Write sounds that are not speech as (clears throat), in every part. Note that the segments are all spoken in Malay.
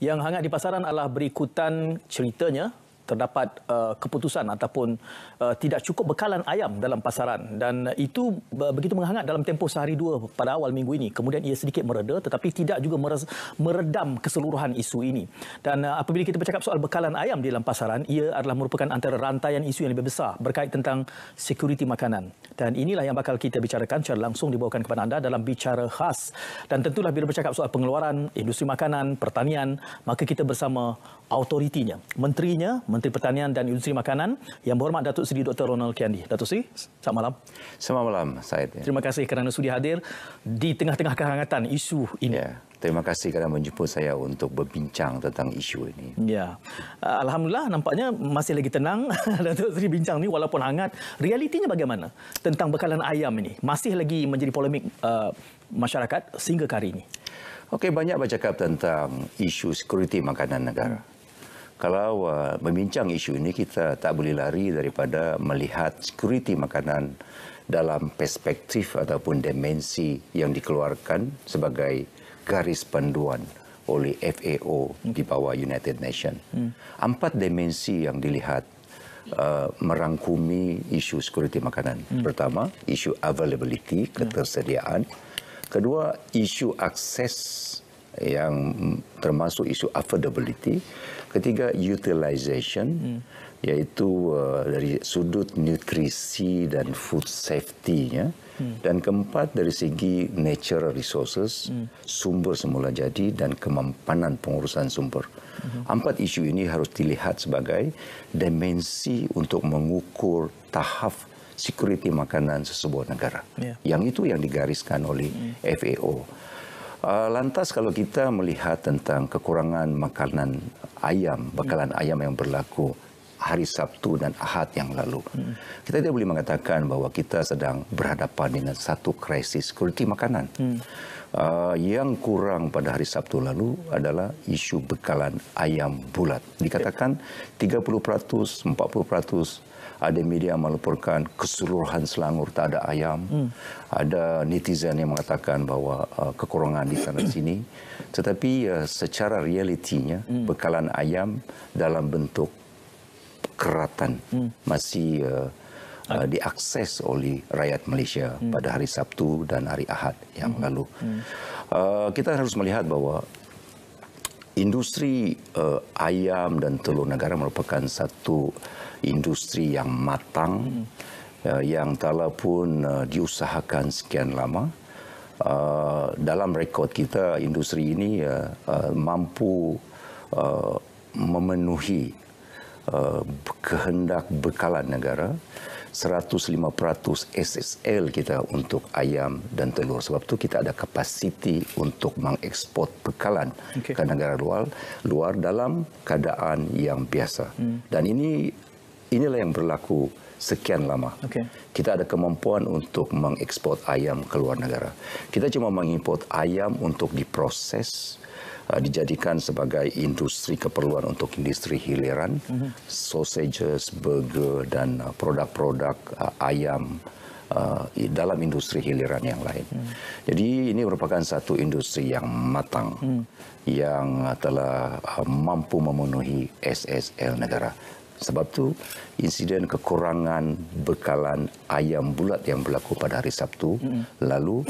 yang hangat di pasaran adalah berikutan ceritanya terdapat uh, keputusan ataupun uh, tidak cukup bekalan ayam dalam pasaran dan itu begitu menghangat dalam tempoh sehari dua pada awal minggu ini kemudian ia sedikit mereda tetapi tidak juga meres, meredam keseluruhan isu ini dan uh, apabila kita bercakap soal bekalan ayam di dalam pasaran ia adalah merupakan antara rantaian isu yang lebih besar berkait tentang security makanan dan inilah yang bakal kita bicarakan secara langsung dibawakan kepada anda dalam bicara khas dan tentulah bila bercakap soal pengeluaran industri makanan pertanian maka kita bersama autoritinya. Menterinya, Menteri Pertanian dan Industri Makanan, yang berhormat Datuk Seri Dr. Ronald Kiandi. Datuk Seri, selamat malam. Selamat malam, Syed. Terima kasih kerana sudah hadir di tengah-tengah kehangatan isu ini. Ya, terima kasih kerana menjumpa saya untuk berbincang tentang isu ini. Ya. Alhamdulillah, nampaknya masih lagi tenang (laughs) Datuk Seri bincang ini walaupun hangat. Realitinya bagaimana tentang bekalan ayam ini? Masih lagi menjadi polemik uh, masyarakat sehingga hari ini. Okey banyak bercakap tentang isu sekuriti makanan negara. Hmm kalau uh, membincang isu ini kita tak boleh lari daripada melihat security makanan dalam perspektif ataupun dimensi yang dikeluarkan sebagai garis panduan oleh FAO hmm. di bawah United Nations. Hmm. Empat dimensi yang dilihat uh, merangkumi isu security makanan. Hmm. Pertama, isu availability, ketersediaan. Kedua, isu akses yang termasuk isu affordability ketiga utilisation, hmm. iaitu uh, dari sudut nutrisi dan food safety ya hmm. dan keempat dari segi natural resources hmm. sumber semula jadi dan kemampanan pengurusan sumber hmm. empat isu ini harus dilihat sebagai dimensi untuk mengukur tahap security makanan sesebuah negara yeah. yang itu yang digariskan oleh hmm. FAO Eh, lantas kalau kita melihat tentang kekurangan makanan ayam, bekalan hmm. ayam yang berlaku hari Sabtu dan Ahad yang lalu. Hmm. Kita tidak boleh mengatakan bahawa kita sedang berhadapan dengan satu krisis kualiti makanan. Hmm. Uh, yang kurang pada hari Sabtu lalu adalah isu bekalan ayam bulat. Dikatakan 30%, ya. 40%, ada media melaporkan keseluruhan Selangor tak ada ayam. Hmm. Ada netizen yang mengatakan bahawa uh, kekurangan di sana (coughs) sini. Tetapi uh, secara realitinya hmm. bekalan ayam dalam bentuk keratan hmm. masih uh, uh, diakses oleh rakyat Malaysia hmm. pada hari Sabtu dan hari Ahad yang hmm. lalu. Hmm. Uh, kita harus melihat bahawa industri uh, ayam dan telur negara merupakan satu industri yang matang hmm. uh, yang telah pun uh, diusahakan sekian lama. Uh, dalam rekod kita industri ini uh, uh, mampu uh, memenuhi uh, kehendak bekalan negara 105% SSL kita untuk ayam dan telur. Sebab tu kita ada kapasiti untuk mengekspor bekalan okay. ke negara luar, luar dalam keadaan yang biasa. Hmm. Dan ini inilah yang berlaku sekian lama. Okay. Kita ada kemampuan untuk mengekspor ayam ke luar negara. Kita cuma mengimport ayam untuk diproses, Uh, dijadikan sebagai industri keperluan untuk industri hiliran uh-huh. sausages burger dan uh, produk-produk uh, ayam uh, dalam industri hiliran yang lain uh-huh. jadi ini merupakan satu industri yang matang uh-huh. yang telah uh, mampu memenuhi SSL negara sebab tu insiden kekurangan bekalan ayam bulat yang berlaku pada hari Sabtu mm. lalu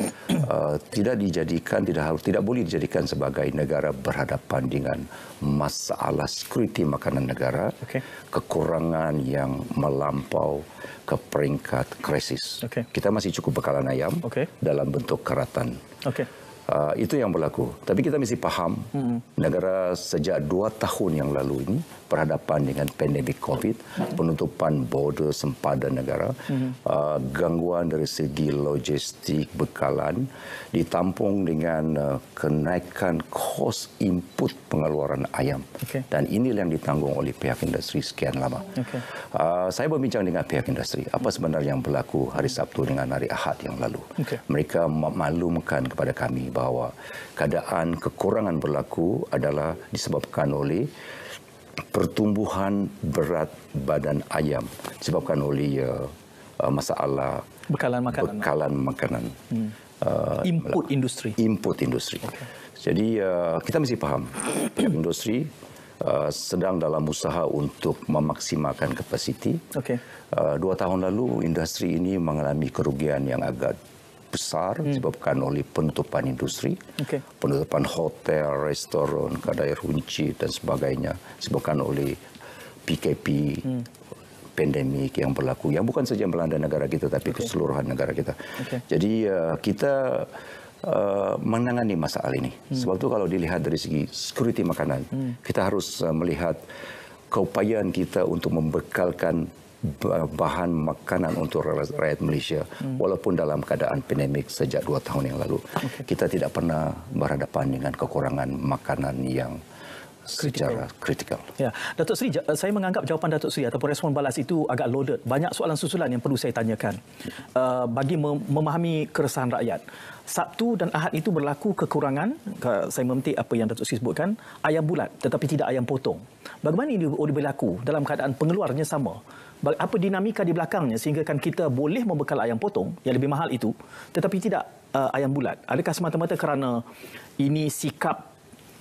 uh, tidak dijadikan tidak harus tidak boleh dijadikan sebagai negara berhadapan dengan masalah security makanan negara okay. kekurangan yang melampau ke peringkat krisis. Okay. Kita masih cukup bekalan ayam okay. dalam bentuk keratan. Okay. Ah, itu yang berlaku. Tapi kita mesti faham hmm. negara sejak dua tahun yang lalu ini berhadapan dengan pandemik COVID, hmm. penutupan border sempadan negara, hmm. uh, gangguan dari segi logistik bekalan ditampung dengan uh, kenaikan kos input pengeluaran ayam. Okay. Dan ini yang ditanggung oleh pihak industri sekian lama. Okay. Uh, saya berbincang dengan pihak industri apa hmm. sebenarnya yang berlaku hari Sabtu dengan hari Ahad yang lalu. Okay. Mereka maklumkan kepada kami bahawa keadaan kekurangan berlaku adalah disebabkan oleh pertumbuhan berat badan ayam disebabkan oleh ya, uh, masalah bekalan makanan bekalan makanan hmm. uh, input industri input industri okay. jadi uh, kita mesti faham (clears throat) industri Uh, sedang dalam usaha untuk memaksimalkan kapasiti. Okay. Uh, dua tahun lalu industri ini mengalami kerugian yang agak besar hmm. disebabkan oleh penutupan industri, okay. penutupan hotel, restoran, kedai runci dan sebagainya disebabkan oleh PKP hmm. pandemik yang berlaku yang bukan saja melanda negara kita tapi okay. keseluruhan negara kita. Okay. Jadi uh, kita uh, menangani masalah ini. Hmm. Sebab itu kalau dilihat dari segi security makanan, hmm. kita harus uh, melihat keupayaan kita untuk membekalkan bahan makanan untuk rakyat Malaysia hmm. walaupun dalam keadaan pandemik sejak dua tahun yang lalu. Okay. Kita tidak pernah berhadapan dengan kekurangan makanan yang secara kritikal. Ya, Datuk Seri, saya menganggap jawapan Datuk Seri ataupun respon balas itu agak loaded. Banyak soalan susulan yang perlu saya tanyakan uh, bagi memahami keresahan rakyat. Sabtu dan Ahad itu berlaku kekurangan, saya memetik apa yang Datuk Seri sebutkan, ayam bulat tetapi tidak ayam potong. Bagaimana ini boleh berlaku dalam keadaan pengeluarnya sama? apa dinamika di belakangnya sehingga kan kita boleh membekal ayam potong yang lebih mahal itu tetapi tidak uh, ayam bulat adakah semata-mata kerana ini sikap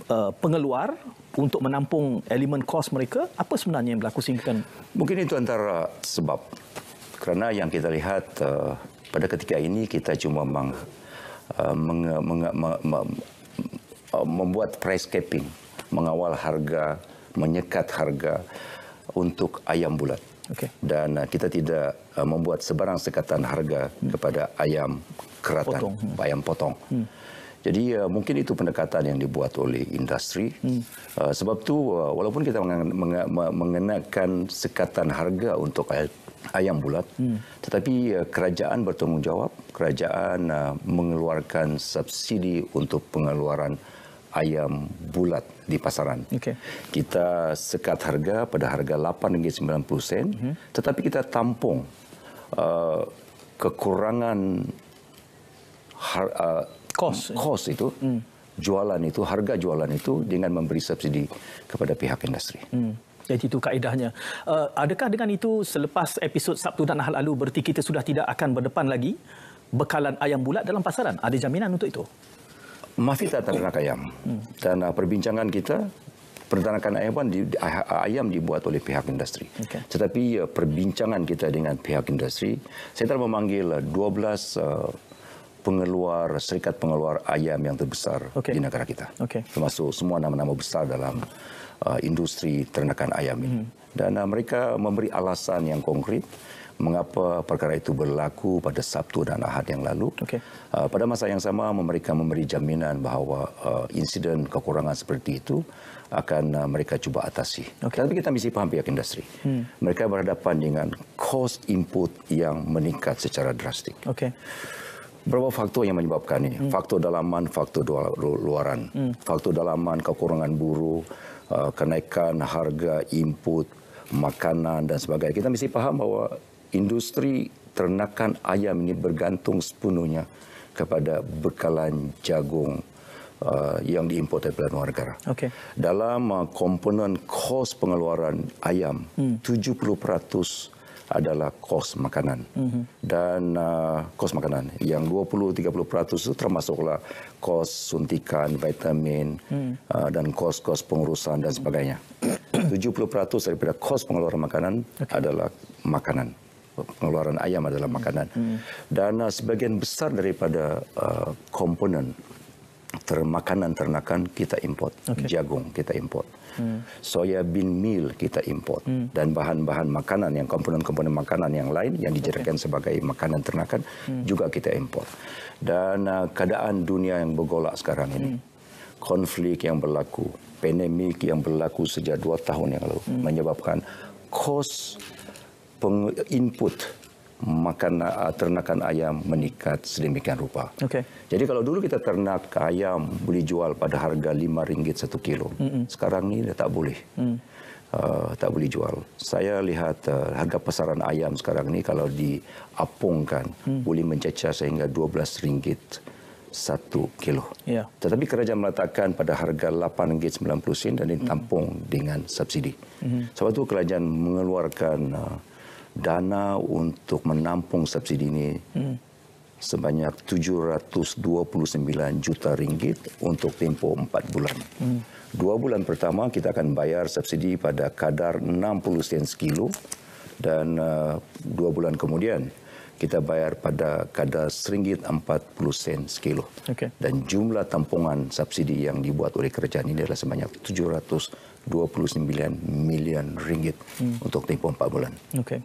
uh, pengeluar untuk menampung elemen kos mereka apa sebenarnya yang berlaku sehinggakan mungkin itu antara sebab kerana yang kita lihat uh, pada ketika ini kita cuma meng, uh, meng, meng, meng, meng, meng, uh, membuat price capping mengawal harga menyekat harga untuk ayam bulat Okay. Dan uh, kita tidak uh, membuat sebarang sekatan harga hmm. kepada ayam keratan, potong. Hmm. ayam potong. Hmm. Jadi uh, mungkin itu pendekatan yang dibuat oleh industri. Hmm. Uh, sebab tu, uh, walaupun kita mengenakan sekatan harga untuk ayam bulat, hmm. tetapi uh, kerajaan bertanggungjawab, kerajaan uh, mengeluarkan subsidi untuk pengeluaran ayam bulat di pasaran. Okay. Kita sekat harga pada harga 8 hingga 90 sen, mm -hmm. tetapi kita tampung uh, kekurangan har, uh, cost. cost itu, mm. jualan itu, harga jualan itu dengan memberi subsidi kepada pihak industri. Mm. Jadi itu kaedahnya. Uh, adakah dengan itu selepas episod Sabtu dan Ahad lalu berarti kita sudah tidak akan berdepan lagi bekalan ayam bulat dalam pasaran? Ada jaminan untuk itu? masih tak ternak ayam. Dan uh, perbincangan kita peternakan ayam pun di, ah, ah, ayam dibuat oleh pihak industri. Okay. Tetapi uh, perbincangan kita dengan pihak industri, saya telah memanggil 12 uh, uh, pengeluar serikat pengeluar ayam yang terbesar okay. di negara kita. Okay. Termasuk semua nama-nama besar dalam uh, industri ternakan ayam ini. hmm Dan uh, mereka memberi alasan yang konkret mengapa perkara itu berlaku pada Sabtu dan Ahad yang lalu. Okay. Uh, ah, pada masa yang sama, mereka memberi jaminan bahawa uh, insiden kekurangan seperti itu akan uh, mereka cuba atasi. Okay. Tapi kita mesti faham pihak industri. Hmm. Mereka berhadapan dengan kos input yang meningkat secara drastik. Okay. Berapa faktor yang menyebabkan ini? Hmm. Faktor dalaman, faktor luaran. Hmm. Faktor dalaman, kekurangan buruh, uh, kenaikan harga input, makanan dan sebagainya. Kita mesti faham bahawa industri ternakan ayam ini bergantung sepenuhnya kepada bekalan jagung uh, yang diimport dari luar negara. Okay. Dalam uh, komponen kos pengeluaran ayam, hmm. 70% adalah kos makanan mm -hmm. dan uh, kos makanan yang 20-30% itu termasuklah kos suntikan, vitamin mm. uh, dan kos-kos pengurusan dan sebagainya. 70% (coughs) daripada kos pengeluaran makanan okay. adalah makanan pengeluaran ayam adalah makanan. Hmm. Hmm. Dan uh, sebagian besar daripada uh, komponen termakanan ternakan kita import. Okay. Jagung kita import. Hmm. Soya bean meal kita import hmm. dan bahan-bahan makanan yang komponen-komponen makanan yang lain yang dijadikan okay. sebagai makanan ternakan hmm. juga kita import. Dan uh, keadaan dunia yang bergolak sekarang ini. Hmm. Konflik yang berlaku, pandemik yang berlaku sejak dua tahun yang lalu hmm. menyebabkan kos input makan uh, ternakan ayam meningkat sedemikian rupa. Okay. Jadi kalau dulu kita ternak ayam boleh jual pada harga lima ringgit satu kilo, mm -mm. sekarang ni dah tak boleh. Mm. Uh, tak boleh jual. Saya lihat uh, harga pasaran ayam sekarang ni kalau diapungkan hmm. boleh mencecah sehingga RM12 satu kilo. Yeah. Tetapi kerajaan meletakkan pada harga RM8.90 dan ditampung hmm. dengan subsidi. Hmm. Sebab itu kerajaan mengeluarkan uh, dana untuk menampung subsidi ini hmm. sebanyak 729 juta ringgit untuk tempo 4 bulan. Hmm. Dua bulan pertama kita akan bayar subsidi pada kadar 60 sen sekilo dan uh, dua bulan kemudian kita bayar pada kadar seringgit 40 sen sekilo. Okay. Dan jumlah tampungan subsidi yang dibuat oleh kerajaan ini adalah sebanyak 729 million ringgit hmm. untuk tempoh 4 bulan. Okay.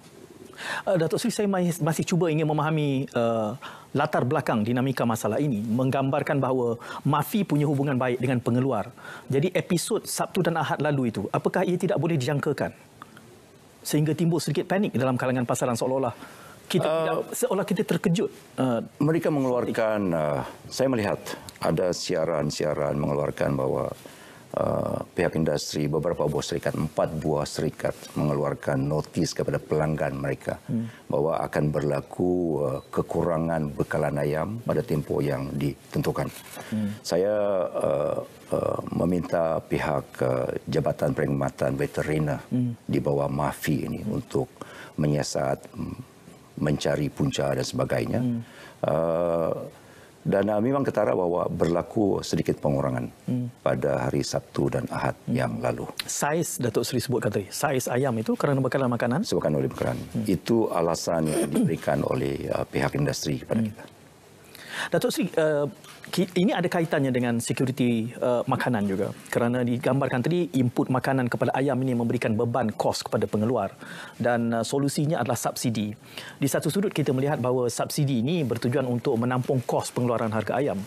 Uh, Datuk Sri, saya masih, masih cuba ingin memahami uh, latar belakang dinamika masalah ini menggambarkan bahawa mafi punya hubungan baik dengan pengeluar. Jadi episod Sabtu dan Ahad lalu itu, apakah ia tidak boleh dijangkakan? Sehingga timbul sedikit panik dalam kalangan pasaran seolah-olah kita uh, seolah kita terkejut. Uh, mereka mengeluarkan, uh, saya melihat ada siaran-siaran mengeluarkan bahawa Uh, pihak industri, beberapa buah serikat, empat buah serikat mengeluarkan notis kepada pelanggan mereka hmm. bahawa akan berlaku uh, kekurangan bekalan ayam pada tempoh yang ditentukan. Hmm. Saya uh, uh, meminta pihak uh, Jabatan Perkhidmatan Veterina hmm. di bawah MAFI ini hmm. untuk menyiasat mm, mencari punca dan sebagainya. Hmm. Uh, dan uh, memang ketara bahawa berlaku sedikit pengurangan hmm. pada hari Sabtu dan Ahad hmm. yang lalu. Saiz Datuk Seri sebutkan tadi, saiz ayam itu kerana bekalan makanan? Sebabkan oleh bekalan. Hmm. Itu alasan yang diberikan oleh uh, pihak industri kepada hmm. kita. Datuk Seri, uh, ini ada kaitannya dengan security uh, makanan juga kerana digambarkan tadi input makanan kepada ayam ini memberikan beban kos kepada pengeluar dan uh, solusinya adalah subsidi. Di satu sudut kita melihat bahawa subsidi ini bertujuan untuk menampung kos pengeluaran harga ayam.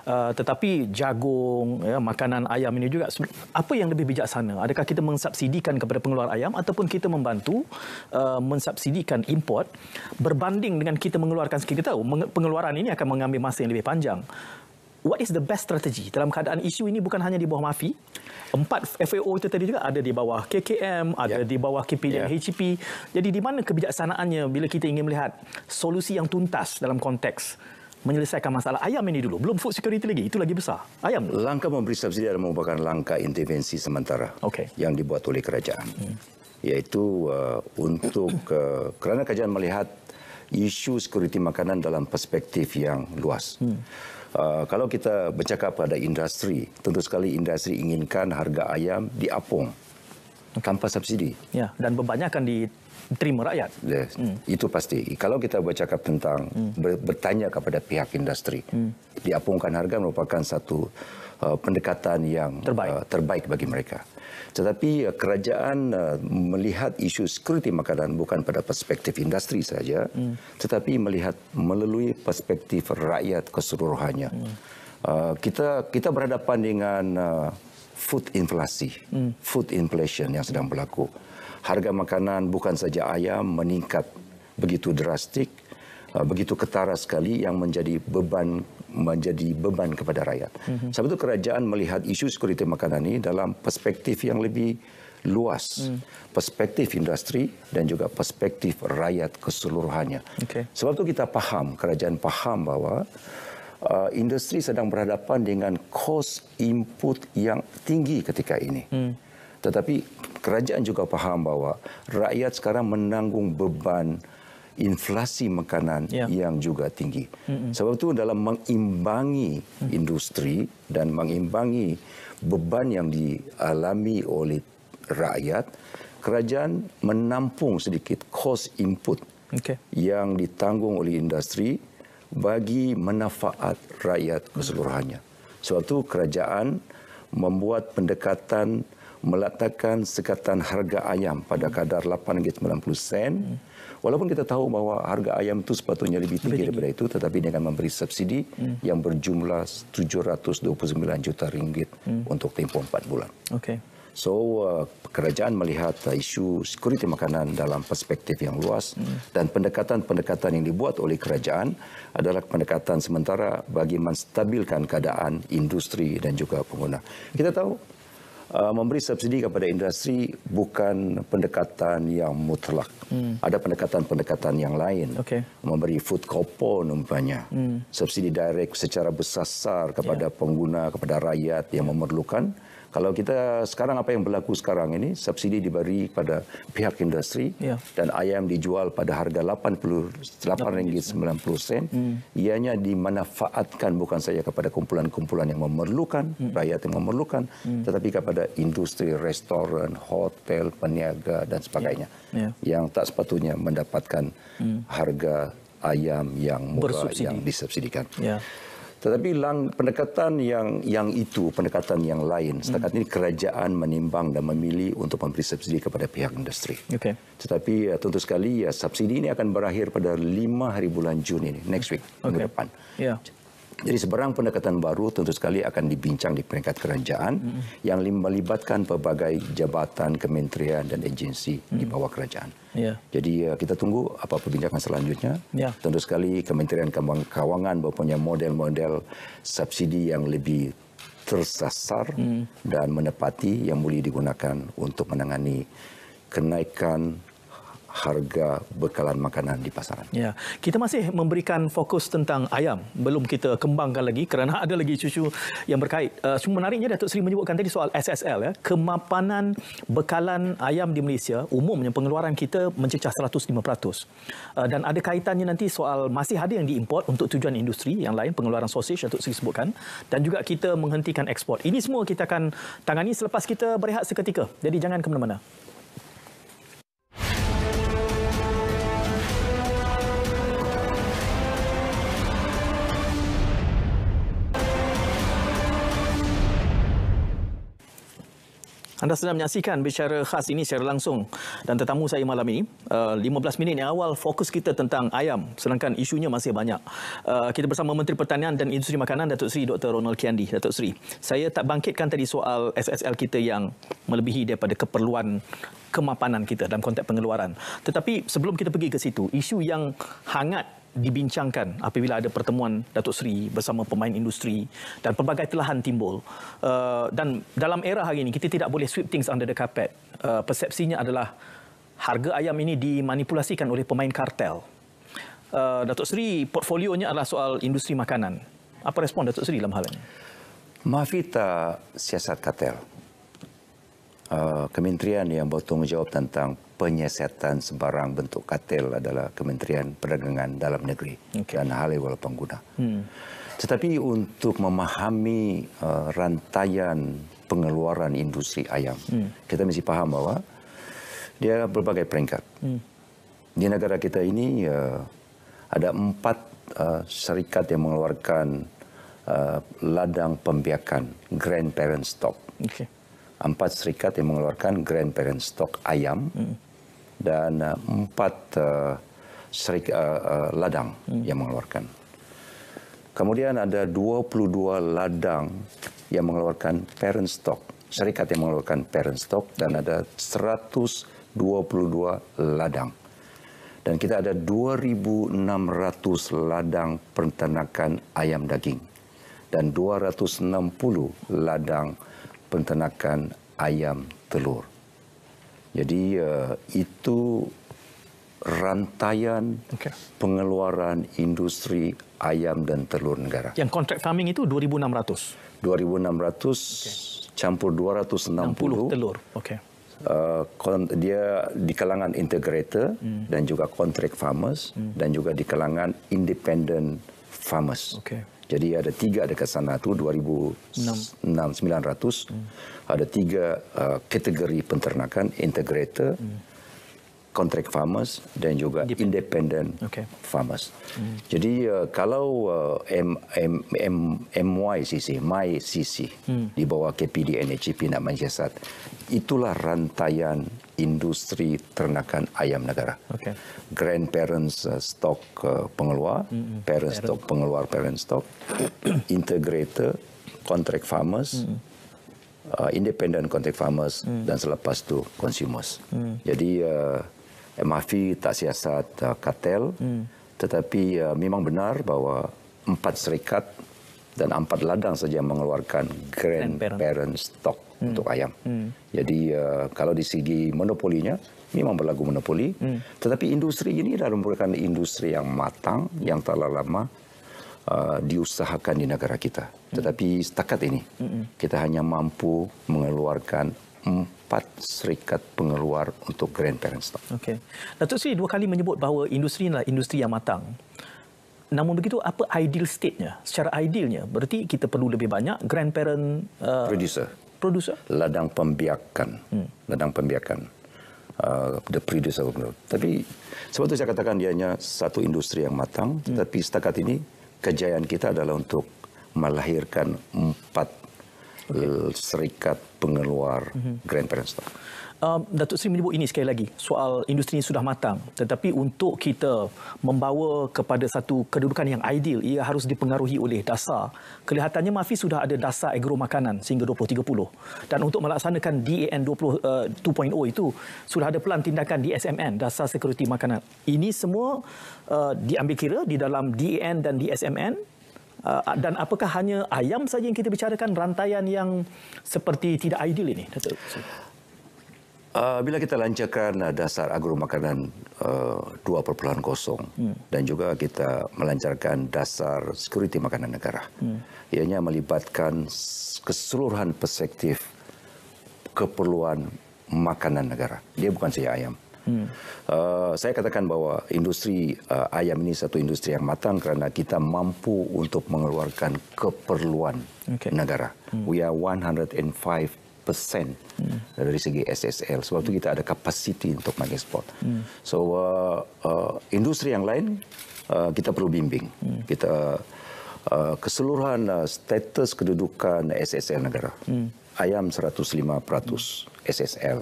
Uh, tetapi jagung, ya, makanan ayam ini juga apa yang lebih bijaksana? Adakah kita mensubsidikan kepada pengeluar ayam ataupun kita membantu uh, mensubsidikan import berbanding dengan kita mengeluarkan sekiranya tahu pengeluaran ini akan mengambil masa yang lebih panjang what is the best strategy dalam keadaan isu ini bukan hanya di bawah MAFI empat FAO itu tadi juga ada di bawah KKM ada yeah. di bawah KP dan yeah. HEP ya. jadi di mana kebijaksanaannya bila kita ingin melihat solusi yang tuntas dalam konteks menyelesaikan masalah ayam ini dulu belum food security lagi itu lagi besar ayam dulu. langkah memberi subsidi adalah merupakan langkah intervensi sementara okay. yang dibuat oleh kerajaan hmm. yaitu uh, untuk uh, kerana kerajaan melihat isu security makanan dalam perspektif yang luas hmm. Uh, kalau kita bercakap pada industri, tentu sekali industri inginkan harga ayam diapung okay. tanpa subsidi. Ya, dan bebannya akan di terima rakyat. Yes, hmm. Itu pasti. Kalau kita bercakap tentang hmm. bertanya kepada pihak industri, hmm. diapungkan harga merupakan satu Uh, pendekatan yang terbaik. Uh, terbaik bagi mereka. Tetapi uh, kerajaan uh, melihat isu sekuriti makanan bukan pada perspektif industri saja, hmm. tetapi melihat melalui perspektif rakyat keseluruhannya. Hmm. Uh, kita kita berhadapan dengan uh, food inflasi, hmm. food inflation yang sedang berlaku. Harga makanan bukan saja ayam meningkat begitu drastik, hmm. Uh, begitu ketara sekali yang menjadi beban menjadi beban kepada rakyat. Mm -hmm. Sebab itu kerajaan melihat isu sekuriti makanan ini dalam perspektif yang lebih luas. Mm. Perspektif industri dan juga perspektif rakyat keseluruhannya. Okay. Sebab itu kita faham, kerajaan faham bahawa uh, industri sedang berhadapan dengan kos input yang tinggi ketika ini. Mm. Tetapi kerajaan juga faham bahawa rakyat sekarang menanggung beban inflasi makanan ya. yang juga tinggi. Mm-mm. Sebab itu dalam mengimbangi mm. industri dan mengimbangi beban yang dialami oleh rakyat, kerajaan menampung sedikit kos input okay. yang ditanggung oleh industri bagi manfaat rakyat keseluruhannya. Sebab itu kerajaan membuat pendekatan meletakkan sekatan harga ayam pada kadar 8.90 sen. Mm-hmm Walaupun kita tahu bahwa harga ayam itu sepatutnya lebih tinggi, lebih tinggi daripada itu, tetapi dengan memberi subsidi hmm. yang berjumlah 729 juta ringgit hmm. untuk tempoh 4 bulan. Okay. So, uh, kerajaan melihat uh, isu sekuriti makanan dalam perspektif yang luas hmm. dan pendekatan-pendekatan yang dibuat oleh kerajaan adalah pendekatan sementara bagi menstabilkan keadaan industri dan juga pengguna. Kita tahu Uh, memberi subsidi kepada industri bukan pendekatan yang mutlak. Hmm. Ada pendekatan-pendekatan yang lain. Okay. Memberi food coupon umpamanya. Hmm. Subsidi direct secara bersasar kepada yeah. pengguna, kepada rakyat yang memerlukan. Kalau kita sekarang apa yang berlaku sekarang ini, subsidi diberi kepada pihak industri ya. dan ayam dijual pada harga 88 ringgit 90 sen, hmm. ianya dimanfaatkan bukan saja kepada kumpulan-kumpulan yang memerlukan, hmm. rakyat yang memerlukan, hmm. tetapi kepada industri, restoran, hotel, peniaga dan sebagainya ya. Ya. yang tak sepatutnya mendapatkan hmm. harga ayam yang murah yang disubsidikan. Ya. Tetapi lang, pendekatan yang yang itu, pendekatan yang lain, setakat hmm. ini kerajaan menimbang dan memilih untuk memberi subsidi kepada pihak industri. Okay. Tetapi ya, tentu sekali ya, subsidi ini akan berakhir pada 5 hari bulan Jun ini, next week, okay. minggu depan. Yeah. Jadi seberang pendekatan baru tentu sekali akan dibincang di peringkat kerajaan mm -hmm. yang melibatkan pelbagai jabatan, kementerian dan agensi mm -hmm. di bawah kerajaan. Yeah. Jadi eh, kita tunggu apa perbincangan selanjutnya. Yeah. Tentu sekali Kementerian Kawangan mempunyai model-model subsidi yang lebih tersasar mm -hmm. dan menepati yang boleh digunakan untuk menangani kenaikan harga bekalan makanan di pasaran. Ya, kita masih memberikan fokus tentang ayam. Belum kita kembangkan lagi kerana ada lagi cucu yang berkait. Uh, menariknya Datuk Seri menyebutkan tadi soal SSL. Ya. Kemapanan bekalan ayam di Malaysia umumnya pengeluaran kita mencecah 150. Uh, eh, dan ada kaitannya nanti soal masih ada yang diimport untuk tujuan industri yang lain pengeluaran sosis Datuk Seri sebutkan. Dan juga kita menghentikan ekspor. Ini semua kita akan tangani selepas kita berehat seketika. Jadi jangan ke mana-mana. Anda sedang menyaksikan bicara khas ini secara langsung dan tetamu saya malam ini. 15 uh, minit yang awal fokus kita tentang ayam sedangkan isunya masih banyak. Uh, kita bersama Menteri Pertanian dan Industri Makanan Datuk Seri Dr. Ronald Kiandi. Datuk Seri, saya tak bangkitkan tadi soal SSL kita yang melebihi daripada keperluan kemapanan kita dalam konteks pengeluaran. Tetapi sebelum kita pergi ke situ, isu yang hangat dibincangkan apabila ada pertemuan Datuk Seri bersama pemain industri dan pelbagai telahan timbul uh, dan dalam era hari ini kita tidak boleh sweep things under the carpet uh, persepsinya adalah harga ayam ini dimanipulasikan oleh pemain kartel uh, Datuk Seri portfolionya adalah soal industri makanan apa respon Datuk Seri dalam hal ini? Mahfita siasat kartel uh, kementerian yang bertanggungjawab tentang penyesetan sebarang bentuk kartel adalah Kementerian Perdagangan Dalam Negeri okay. dan halewal pengguna. Hmm. Tetapi untuk memahami uh, rantaian pengeluaran industri ayam, hmm. kita mesti paham bahwa dia berbagai peringkat. Hmm. Di negara kita ini uh, ada empat uh, serikat yang mengeluarkan uh, ladang pembiakan grandparent stock. Okay. Empat serikat yang mengeluarkan grandparent stock ayam. Hmm dan eh, empat eh, serik, eh, ladang hmm. yang mengeluarkan. Kemudian ada 22 ladang yang mengeluarkan parent stock, serikat yang mengeluarkan parent stock dan ada 122 ladang. Dan kita ada 2.600 ladang peternakan ayam daging dan 260 ladang peternakan ayam telur. Jadi uh, itu rantaian okay. pengeluaran industri ayam dan telur negara. Yang kontrak farming itu 2,600. 2,600 okay. campur 260 60 telur. Okay. Uh, eh, dia di kalangan integrator hmm. dan juga contract farmers hmm. dan juga di kalangan independent farmers. Okay. Jadi ada tiga dekat sana tu 2,900. Hmm. Ada tiga uh, kategori penternakan, integrator, hmm contract farmers dan juga Dep independent okay. farmers. Hmm. Jadi uh, kalau uh, M M M MYCC, MyCC hmm. di bawah KPD Energy Pinang Manjasat, itulah rantaian industri ternakan ayam negara. Okay. Grandparents uh, stock uh, pengeluar, hmm. hmm. parents, parents stock pengeluar, parents stock (coughs) integrator, contract farmers. Hmm. Uh, independent contract farmers hmm. dan selepas tu consumers. Hmm. Jadi uh, MRV tak siasat uh, kartel hmm. tetapi uh, memang benar bahawa empat serikat dan empat ladang saja mengeluarkan grand parent stock hmm. untuk ayam. Hmm. Jadi uh, kalau di segi monopolinya memang berlaku monopoli hmm. tetapi industri ini adalah merupakan industri yang matang yang telah lama uh, diusahakan di negara kita. Hmm. Tetapi setakat ini hmm. kita hanya mampu mengeluarkan empat serikat pengeluar untuk grandparent stock. Okey. Datuk Sri dua kali menyebut bahawa industri ini adalah industri yang matang. Namun begitu apa ideal state-nya? Secara idealnya berarti kita perlu lebih banyak grandparent uh, producer. Producer? Ladang pembiakan. Hmm. Ladang pembiakan. Uh, the producer. Tapi sebab tu saya katakan dia hanya satu industri yang matang. Hmm. Tetapi setakat ini kejayaan kita adalah untuk melahirkan empat okay. Eh, Serikat Pengeluar mm -hmm. Grandparents Tax. Um, Datuk Seri menyebut ini sekali lagi, soal industri ini sudah matang. Tetapi untuk kita membawa kepada satu kedudukan yang ideal, ia harus dipengaruhi oleh dasar. Kelihatannya MAFI sudah ada dasar agro makanan sehingga 2030. Dan untuk melaksanakan DAN 2.0 uh, itu, sudah ada pelan tindakan di SMN Dasar Sekuriti Makanan. Ini semua uh, diambil kira di dalam DAN dan SMN. Uh, dan apakah hanya ayam saja yang kita bicarakan rantaian yang seperti tidak ideal ini? Datuk? Uh, bila kita lancarkan uh, dasar agro makanan uh, 2.0 hmm. dan juga kita melancarkan dasar sekuriti makanan negara. Hmm. Ianya melibatkan keseluruhan perspektif keperluan makanan negara. Dia bukan saja ayam. Hmm. Uh, saya katakan bahawa industri uh, ayam ini satu industri yang matang kerana kita mampu untuk mengeluarkan keperluan okay. negara. Hmm. We are 105 hmm. dari segi SSL. Sebab itu kita ada kapasiti untuk mengekspor. Hmm. So uh, uh, industri yang lain uh, kita perlu bimbing. Hmm. Kita uh, keseluruhan uh, status kedudukan SSL negara. Hmm. Ayam 105% hmm. SSL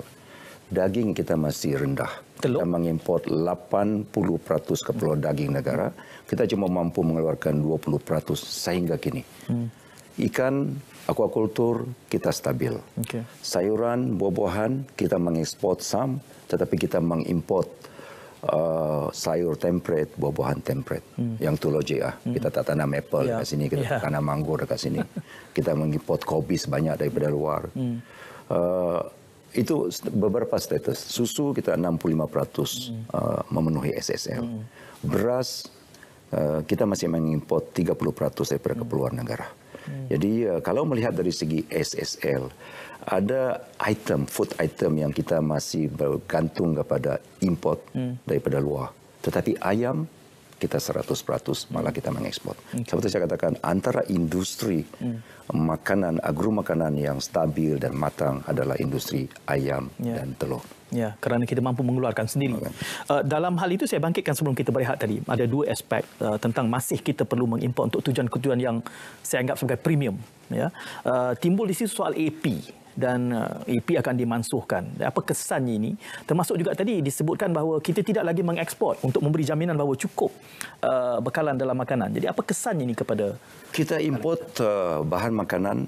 daging kita masih rendah. Telur? Kita mengimport 80% keperluan daging negara. Kita cuma mampu mengeluarkan 20% sehingga kini. Hmm. Ikan, aquaculture, kita stabil. Okay. Sayuran, buah-buahan, kita mengimport sam, tetapi kita mengimport Uh, sayur temperate, buah-buahan temperate hmm. yang tu logik lah. Hmm. Kita tak tanam apple yeah. Ya. kat sini, kita yeah. tanam anggur dekat sini. (laughs) kita mengimport kobis banyak daripada luar. Hmm. Uh, Itu beberapa status. Susu kita 65% hmm. uh, memenuhi SSL. Hmm. Beras uh, kita masih mengimpor 30% daripada hmm. keperluan negara. Hmm. Jadi uh, kalau melihat dari segi SSL, ada item food item yang kita masih bergantung kepada import hmm. daripada luar. Tetapi ayam kita 100% malah kita mengekspor. Okay. Hmm. Seperti saya katakan antara industri hmm makanan agro makanan yang stabil dan matang adalah industri ayam ya. dan telur. Ya, kerana kita mampu mengeluarkan sendiri. Uh, dalam hal itu saya bangkitkan sebelum kita berehat tadi ada dua aspek uh, tentang masih kita perlu mengimport untuk tujuan-tujuan yang saya anggap sebagai premium. Ya, uh, timbul di sini soal AP dan EP uh, akan dimansuhkan. Apa kesannya ini? Termasuk juga tadi disebutkan bahawa kita tidak lagi mengekspor untuk memberi jaminan bahawa cukup uh, bekalan dalam makanan. Jadi apa kesannya ini kepada kita import kita? Uh, bahan makanan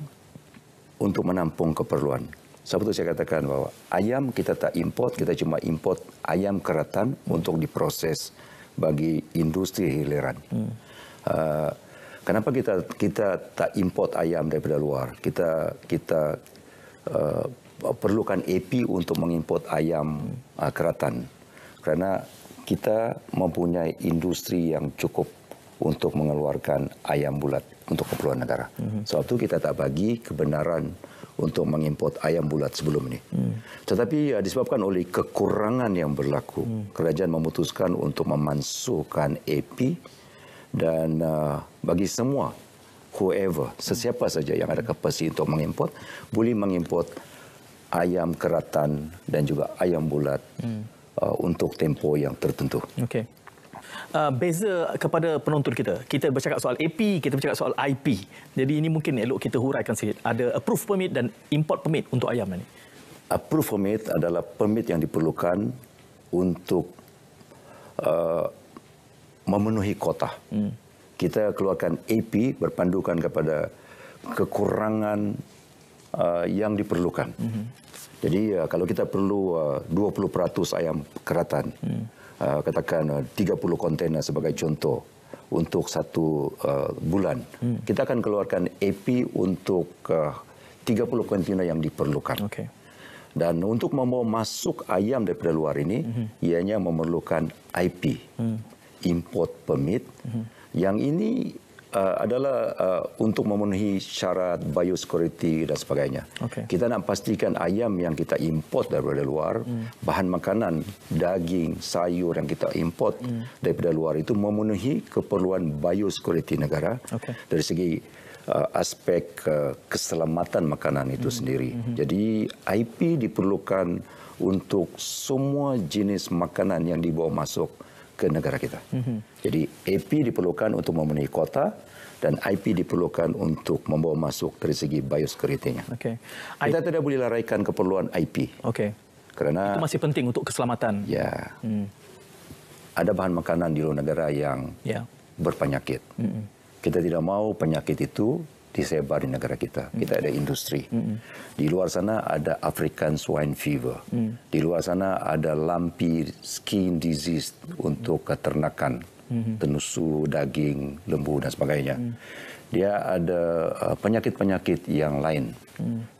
untuk menampung keperluan. Seperti saya katakan bahawa ayam kita tak import, kita cuma import ayam keratan hmm. untuk diproses bagi industri hiliran. Hmm. Uh, Kenapa kita kita tak import ayam daripada luar? Kita kita uh, perlukan AP untuk mengimport ayam uh, keratan kerana kita mempunyai industri yang cukup untuk mengeluarkan ayam bulat untuk keperluan negara. Mm -hmm. Sebab itu kita tak bagi kebenaran untuk mengimport ayam bulat sebelum ini. Mm. Tetapi ya disebabkan oleh kekurangan yang berlaku, mm. kerajaan memutuskan untuk memansuhkan AP dan uh, bagi semua whoever, sesiapa saja yang ada kapasiti untuk mengimport, boleh mengimport ayam keratan dan juga ayam bulat hmm. uh, untuk tempo yang tertentu. Okay. Uh, beza kepada penonton kita. Kita bercakap soal AP, kita bercakap soal IP. Jadi ini mungkin elok kita huraikan sikit. Ada approve permit dan import permit untuk ayam ini. Approve permit adalah permit yang diperlukan untuk uh, memenuhi kota. Hmm kita keluarkan AP berpandukan kepada kekurangan uh, yang diperlukan. Mm -hmm. Jadi uh, kalau kita perlu uh, 20% ayam keratan, mm. uh, katakan uh, 30 kontena sebagai contoh untuk satu uh, bulan, mm. kita akan keluarkan AP untuk uh, 30 kontena yang diperlukan. Okay. Dan untuk membawa masuk ayam daripada luar ini, mm -hmm. ianya memerlukan IP, mm. import permit, mm -hmm. Yang ini uh, adalah uh, untuk memenuhi syarat biosecurity dan sebagainya. Okay. Kita nak pastikan ayam yang kita import daripada luar, mm. bahan makanan, daging, sayur yang kita import mm. daripada luar itu memenuhi keperluan biosecurity negara okay. dari segi uh, aspek uh, keselamatan makanan itu -hmm. sendiri. Hmm. Jadi IP diperlukan untuk semua jenis makanan yang dibawa masuk -hmm ke negara kita. Mhm. Jadi AP diperlukan untuk memenuhi kota dan IP diperlukan untuk membawa masuk dari segi biosecurity Okay. Kita tidak boleh laraikan keperluan IP. Okay. Kerana itu masih penting untuk keselamatan. Ya. Hmm. Ada bahan makanan di luar negara yang yeah. berpenyakit. Mm -mm. Kita tidak mau penyakit itu disebar di negara kita. Hmm. Kita ada industri. Hmm. Di luar sana ada African swine fever. Hmm. Di luar sana ada lumpy skin disease untuk peternakan, tenusu, daging, lembu dan sebagainya. Dia ada uh, penyakit-penyakit yang lain.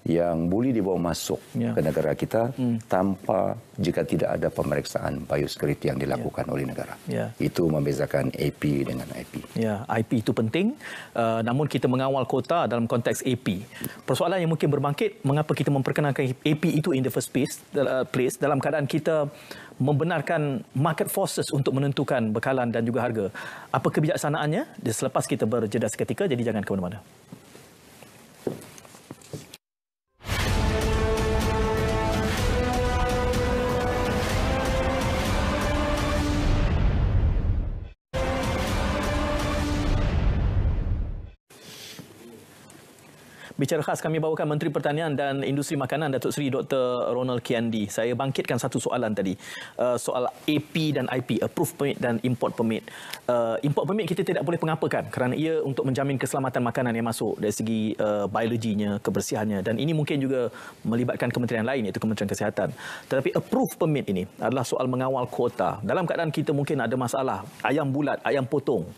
yang boleh dibawa masuk ya. ke negara kita hmm. tanpa jika tidak ada pemeriksaan biosecurity yang dilakukan ya. oleh negara. Ya. Itu membezakan AP dengan IP. Ya, IP itu penting uh, namun kita mengawal kota dalam konteks AP. Persoalan yang mungkin berbangkit mengapa kita memperkenalkan AP itu in the first place, uh, place dalam keadaan kita membenarkan market forces untuk menentukan bekalan dan juga harga. Apa kebijaksanaannya? Selepas kita berjeda seketika jadi jangan ke mana-mana. Bicara khas kami bawakan Menteri Pertanian dan Industri Makanan Datuk Seri Dr. Ronald Kiandi. Saya bangkitkan satu soalan tadi. Uh, soal AP dan IP, approve Permit dan Import Permit. Uh, import Permit kita tidak boleh pengapakan kerana ia untuk menjamin keselamatan makanan yang masuk dari segi uh, biologinya, kebersihannya dan ini mungkin juga melibatkan kementerian lain iaitu Kementerian Kesihatan. Tetapi approve Permit ini adalah soal mengawal kuota. Dalam keadaan kita mungkin ada masalah ayam bulat, ayam potong.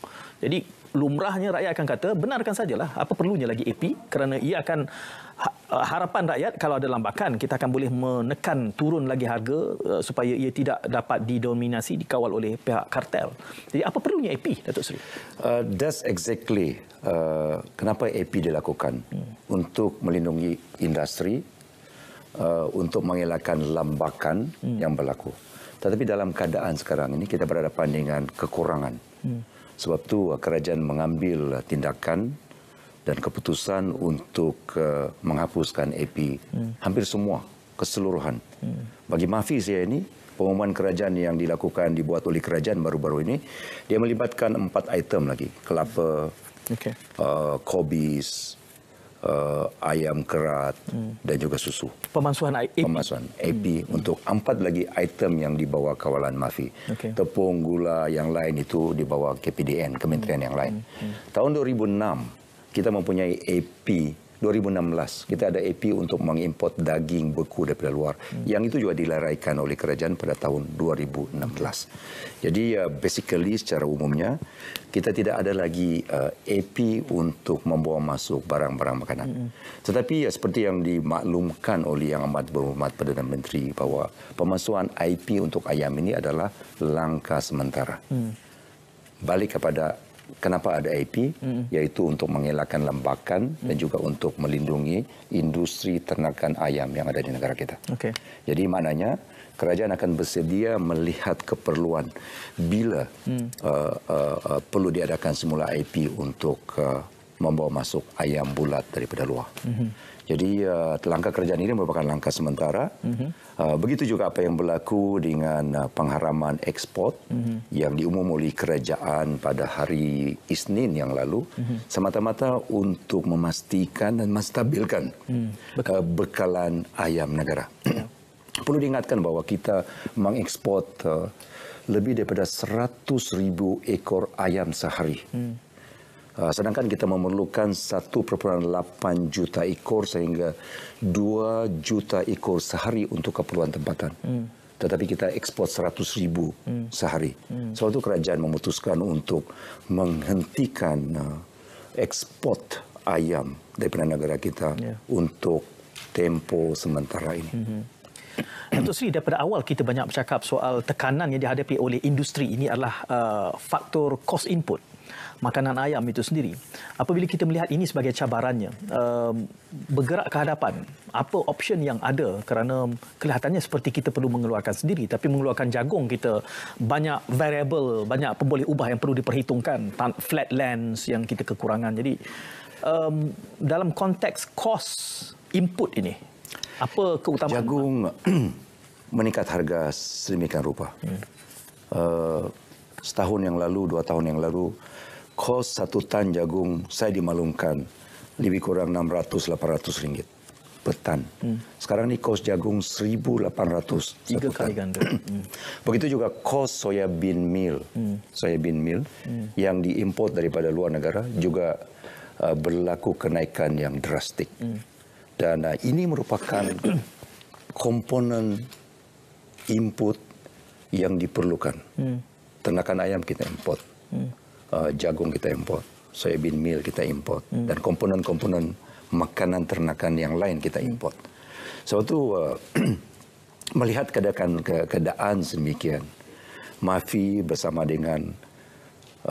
Jadi lumrahnya rakyat akan kata benarkan sajalah apa perlunya lagi AP kerana ia akan ha, ha, harapan rakyat kalau ada lambakan kita akan boleh menekan turun lagi harga uh, supaya ia tidak dapat didominasi dikawal oleh pihak kartel. Jadi apa perlunya AP Datuk Seri? Uh, that's exactly uh, kenapa AP dilakukan hmm. untuk melindungi industri uh, untuk mengelakkan lambakan hmm. yang berlaku. Tetapi dalam keadaan sekarang ini kita berada pandangan kekurangan. Hmm. Sebab itu eh, kerajaan mengambil eh, tindakan dan keputusan untuk eh, menghapuskan AP hmm. hampir semua keseluruhan. Hmm. Bagi mafi saya ini, pengumuman kerajaan yang dilakukan dibuat oleh kerajaan baru-baru ini, dia melibatkan empat item lagi. Kelapa, okay. uh, kobis, uh, ayam kerat hmm. dan juga susu. Pemansuhan AP. Pemansuhan AP hmm. untuk empat lagi item yang dibawa kawalan mafi. Okay. Tepung, gula yang lain itu dibawa KPDN, kementerian hmm. yang lain. Hmm. hmm. Tahun 2006, kita mempunyai AP 2016 kita ada AP untuk mengimport daging beku daripada luar hmm. yang itu juga dilaraikan oleh kerajaan pada tahun 2016. Jadi uh, basically secara umumnya kita tidak ada lagi uh, eh, AP untuk membawa masuk barang-barang makanan. Hmm. Tetapi ya seperti yang dimaklumkan oleh Yang Amat Berhormat Perdana Menteri bahwa pemasukan IP untuk ayam ini adalah langkah sementara. Hmm. Balik kepada kenapa ada IP mm. yaitu untuk mengelakkan lembakan mm. dan juga untuk melindungi industri ternakan ayam yang ada di negara kita. Okay. Jadi maknanya kerajaan akan bersedia melihat keperluan bila mm. uh, uh, uh, perlu diadakan semula IP untuk uh, membawa masuk ayam bulat daripada luar. Mm -hmm. Jadi uh, langkah kerajaan ini merupakan langkah sementara. Uh -huh. uh, begitu juga apa yang berlaku dengan uh, pengharaman ekspor uh mhm. -huh. yang diumum oleh kerajaan pada hari Isnin yang lalu. Uh mhm. -huh. Semata-mata untuk memastikan dan menstabilkan uh -huh. uh, bekalan ayam negara. Yeah. Ya. (clears throat) Perlu diingatkan bahawa kita mengekspor uh, lebih daripada 100 ribu ekor ayam sehari. Uh hmm. -huh. Ah, sedangkan kita memerlukan 1.8 juta ekor sehingga 2 juta ekor sehari untuk keperluan tempatan. Hmm. Tetapi kita ekspor 100 ribu hmm. sehari. Hmm. Sebab itu kerajaan memutuskan untuk menghentikan ah, ekspor ayam daripada negara kita yeah. untuk tempo sementara ini. Hmm. Datuk Sri daripada awal kita banyak bercakap soal tekanan yang dihadapi oleh industri ini adalah uh, faktor cost input makanan ayam itu sendiri. Apabila kita melihat ini sebagai cabarannya, um, bergerak ke hadapan, apa option yang ada kerana kelihatannya seperti kita perlu mengeluarkan sendiri tapi mengeluarkan jagung kita banyak variable, banyak pemboleh ubah yang perlu diperhitungkan, flat lands yang kita kekurangan. Jadi um, dalam konteks cost input ini, apa keutamaan? Jagung (clears throat) meningkat harga sedemikian rupa. Uh, setahun yang lalu, dua tahun yang lalu, kos satu tan jagung saya dimalumkan lebih kurang enam ratus, lapan ratus ringgit per tan. Hmm. Sekarang ni kos jagung seribu 1,800 satu Tiga kali ganda. (clears throat) Hmm. Begitu juga kos soya bean meal. Soya bean meal yang diimport daripada luar negara juga eh, berlaku kenaikan yang drastik. Hmm. Dan uh, ini merupakan (clears throat) komponen input yang diperlukan. Hmm. Ternakan ayam kita import, hmm. uh, jagung kita import, soybean meal kita import, hmm. dan komponen-komponen makanan ternakan yang lain kita hmm. import. Sebab itu uh, (clears throat) melihat keadaan, sedemikian keadaan semikian, Mafi bersama dengan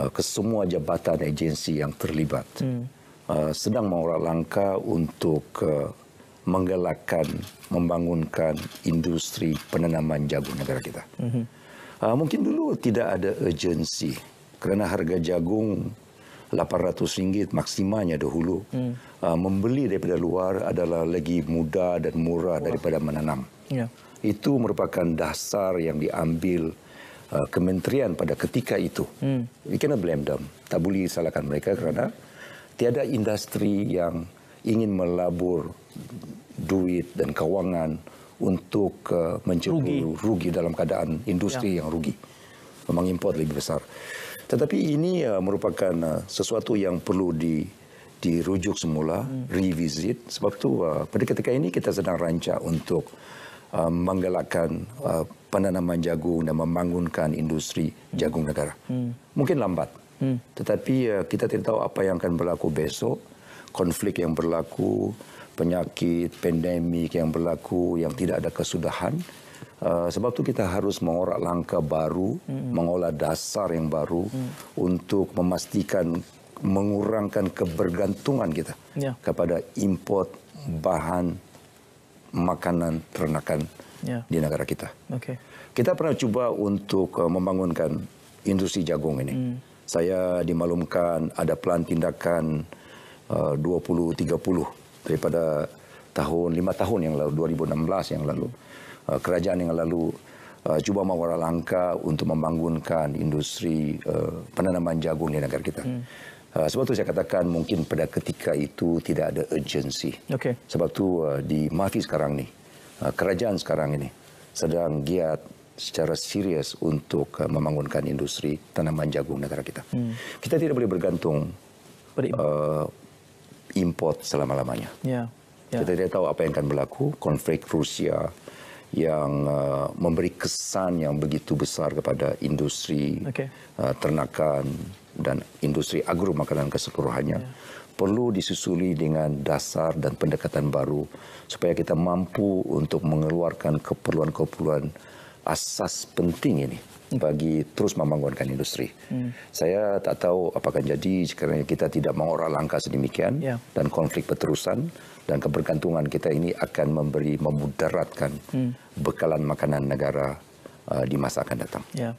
uh, kesemua jabatan agensi yang terlibat. Hmm Uh, sedang mengurat langkah untuk uh, menggalakkan, membangunkan industri penanaman jagung negara kita. Mm -hmm. uh, mungkin dulu tidak ada urgensi kerana harga jagung RM800 maksimanya dahulu. Mm. Uh, membeli daripada luar adalah lagi mudah dan murah wow. daripada menanam. Yeah. Itu merupakan dasar yang diambil uh, kementerian pada ketika itu. Mm. We cannot blame them. Tak boleh salahkan mereka kerana mm tiada industri yang ingin melabur duit dan kewangan untuk uh, mencuri rugi. rugi dalam keadaan industri ya. yang rugi memang impor lebih besar tetapi ini uh, merupakan uh, sesuatu yang perlu di dirujuk semula hmm. revisit sebab tu uh, pada ketika ini kita sedang rancak untuk uh, menggalakkan uh, penanaman jagung dan membangunkan industri jagung negara hmm. mungkin lambat Hmm. Tetapi eh, kita tidak tahu apa yang akan berlaku besok, konflik yang berlaku, penyakit, pandemik yang berlaku yang tidak ada kesudahan. Uh, sebab itu kita harus mengorak langkah baru, hmm. mengolah dasar yang baru hmm. untuk memastikan mengurangkan kebergantungan kita ya. kepada import bahan makanan ternakan ya. di negara kita. Okay. Kita pernah cuba untuk eh, membangunkan industri jagung ini. Hmm saya dimaklumkan ada pelan tindakan uh, 30 daripada tahun 5 tahun yang lalu 2016 yang lalu uh, kerajaan yang lalu uh, cuba mengawal langkah untuk membangunkan industri uh, penanaman jagung di negara kita. Hmm. Uh, sebab itu saya katakan mungkin pada ketika itu tidak ada urgency. Okay. Sebab itu uh, di mafi sekarang ni uh, kerajaan sekarang ini sedang giat secara serius untuk eh, membangunkan industri tanaman jagung negara kita. Hmm. Kita tidak boleh bergantung uh, import selama-lamanya. Yeah. Yeah. Kita tidak tahu apa yang akan berlaku, konflik Rusia yang uh, memberi kesan yang begitu besar kepada industri okay. uh, ternakan dan industri agro makanan keseluruhannya. Yeah perlu disusuli dengan dasar dan pendekatan baru supaya kita mampu untuk mengeluarkan keperluan-keperluan asas penting ini hmm. bagi terus membangunkan industri. Hmm. Saya tak tahu apa akan jadi sekarang kita tidak mengorak langkah sedemikian yeah. dan konflik berterusan dan kebergantungan kita ini akan memberi memudaratkan hmm. bekalan makanan negara uh, di masa akan datang. Yeah.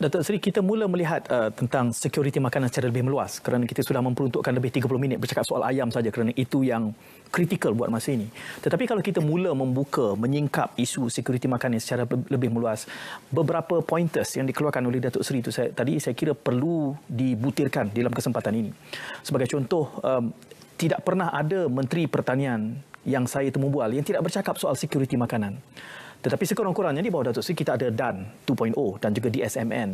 Datuk Seri, kita mula melihat uh, tentang security makanan secara lebih meluas kerana kita sudah memperuntukkan lebih 30 minit bercakap soal ayam saja kerana itu yang kritikal buat masa ini. Tetapi kalau kita mula membuka, menyingkap isu security makanan secara lebih meluas, beberapa pointers yang dikeluarkan oleh Datuk Seri itu saya, tadi saya kira perlu dibutirkan dalam kesempatan ini. Sebagai contoh, um, tidak pernah ada Menteri Pertanian yang saya temubual yang tidak bercakap soal security makanan. Tetapi sekurang-kurangnya di bawah Datuk Seri kita ada DAN 2.0 dan juga DSMN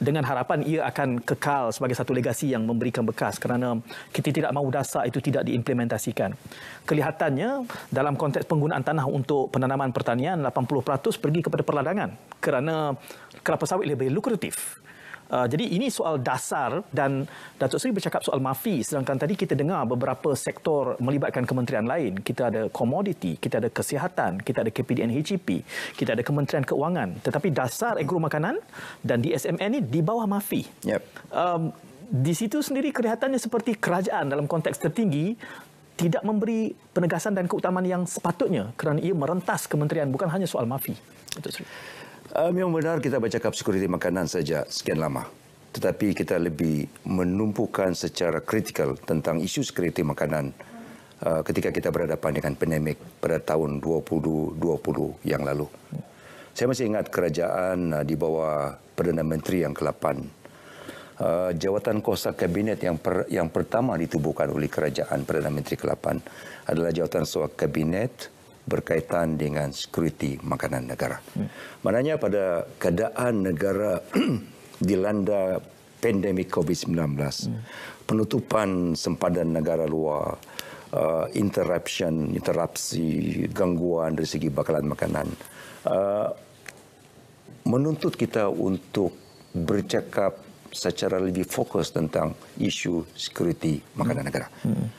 dengan harapan ia akan kekal sebagai satu legasi yang memberikan bekas kerana kita tidak mahu dasar itu tidak diimplementasikan. Kelihatannya dalam konteks penggunaan tanah untuk penanaman pertanian 80% pergi kepada perladangan kerana kelapa sawit lebih lukratif. Ah, jadi ini soal dasar dan Datuk Seri bercakap soal mafi sedangkan tadi kita dengar beberapa sektor melibatkan kementerian lain. Kita ada komoditi, kita ada kesihatan, kita ada KPDN HGP, e kita ada kementerian keuangan. Tetapi dasar agro makanan dan DSMN ini di bawah mafi. Yep. Um, di situ sendiri kelihatannya seperti kerajaan dalam konteks tertinggi tidak memberi penegasan dan keutamaan yang sepatutnya kerana ia merentas kementerian bukan hanya soal mafi. Datuk Seri. Um, yang benar kita baca kap sekuriti makanan saja sekian lama. Tetapi kita lebih menumpukan secara kritikal tentang isu sekuriti makanan uh, ketika kita berhadapan dengan pandemik pada tahun 2020 yang lalu. Saya masih ingat kerajaan uh, di bawah Perdana Menteri yang ke-8. Uh, jawatan kuasa kabinet yang, per, yang pertama ditubuhkan oleh kerajaan Perdana Menteri ke-8 adalah jawatan suara kabinet berkaitan dengan sekuriti makanan negara. Hmm. Maknanya pada keadaan negara (clears throat) dilanda pandemik COVID-19, hmm. penutupan sempadan negara luar, uh, interruption, interupsi, gangguan dari segi bakalan makanan, uh, menuntut kita untuk bercakap secara lebih fokus tentang isu security makanan hmm. negara.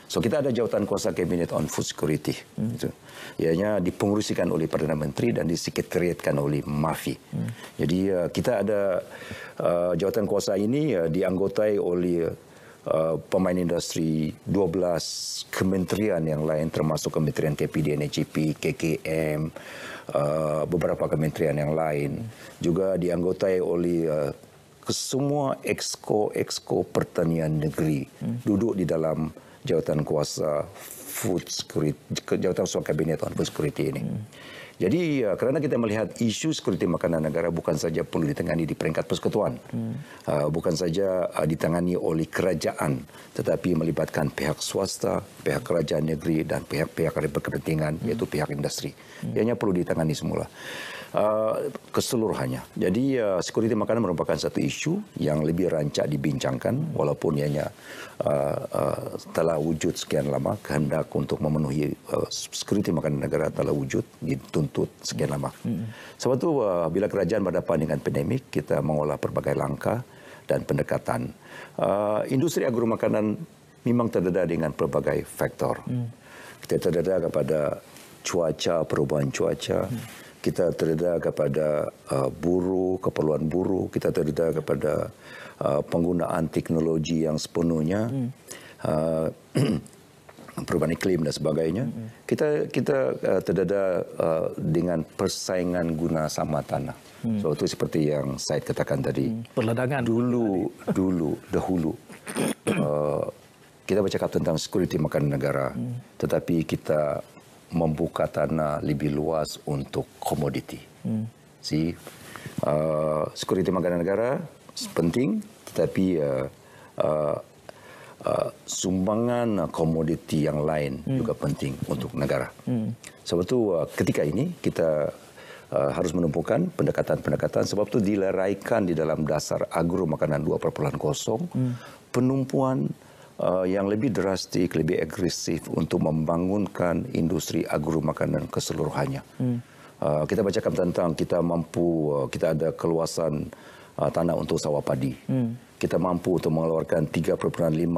So kita ada jawatan kuasa kabinet on food security hmm. itu. Ianya dipengerusikan oleh Perdana Menteri dan disekretariatkan oleh MAFI. Hmm. Jadi uh, kita ada uh, jawatan kuasa ini uh, dianggotai oleh uh, pemain industri 12 kementerian yang lain termasuk Kementerian KPDN, HGP, KKM, uh, beberapa kementerian yang lain hmm. juga dianggotai oleh uh, Kesemua exco-exco pertanian negeri hmm. duduk di dalam jawatan kuasa food security jawatan kuasa kabinet food security ini. Hmm. Jadi ya, kerana kita melihat isu sekuriti makanan negara bukan saja perlu ditangani di peringkat persekutuan. Hmm. Ah, bukan saja ah, ditangani oleh kerajaan tetapi melibatkan pihak swasta, pihak kerajaan negeri dan pihak-pihak yang berkepentingan hmm. iaitu pihak industri. Hmm. Ianya perlu ditangani semula. Ah, keseluruhannya. Jadi uh, sekuriti makanan merupakan satu isu yang lebih rancak dibincangkan walaupun ianya uh, uh, telah wujud sekian lama kehendak untuk memenuhi uh, sekuriti makanan negara telah wujud dituntut sekian lama. Hmm. Sebab itu uh, bila kerajaan berhadapan dengan pandemik kita mengolah berbagai langkah dan pendekatan. Uh, industri agro makanan memang terdedah dengan pelbagai faktor. Hmm. Kita terdedah kepada cuaca, perubahan cuaca, hmm kita terdedah kepada uh, buruh, keperluan buruh, kita terdedah kepada uh, penggunaan teknologi yang sepenuhnya, hmm. uh, (clears throat) perubahan iklim dan sebagainya. Hmm. Kita kita uh, terdedah uh, dengan persaingan guna sama tanah. Hmm. So itu seperti yang saya katakan tadi. Hmm. Perledangan dulu tadi. dulu dahulu. (coughs) uh, kita bercakap tentang security makanan negara, hmm. tetapi kita membuka tanah lebih luas untuk komoditi. Hmm. Si uh, sekuriti makanan negara penting, tetapi uh, uh, uh, sumbangan uh, komoditi yang lain hmm. juga penting untuk negara. Hmm. Sebab itu uh, ketika ini kita Uh, harus menumpukan pendekatan-pendekatan sebab itu dileraikan di dalam dasar agro makanan dua 2.0 hmm. penumpuan uh, yang lebih drastik, lebih agresif untuk membangunkan industri agro makanan keseluruhannya. Hmm. Uh, kita bacakan tentang kita mampu, uh, kita ada keluasan uh, tanah untuk sawah padi. Hmm. Kita mampu untuk mengeluarkan 3.5